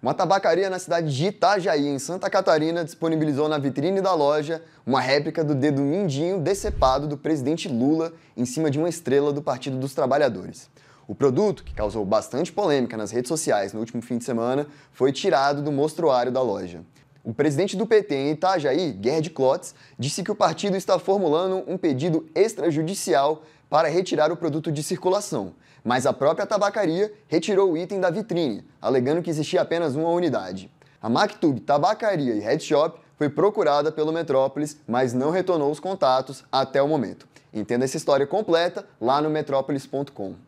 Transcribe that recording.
Uma tabacaria na cidade de Itajaí, em Santa Catarina, disponibilizou na vitrine da loja uma réplica do dedo mindinho decepado do presidente Lula em cima de uma estrela do Partido dos Trabalhadores. O produto, que causou bastante polêmica nas redes sociais no último fim de semana, foi tirado do mostruário da loja. O presidente do PT em Itajaí, Gerd Klotz, disse que o partido está formulando um pedido extrajudicial para retirar o produto de circulação, mas a própria tabacaria retirou o item da vitrine, alegando que existia apenas uma unidade. A Mactub Tabacaria e Head Shop foi procurada pelo Metrópolis, mas não retornou os contatos até o momento. Entenda essa história completa lá no metrópolis.com.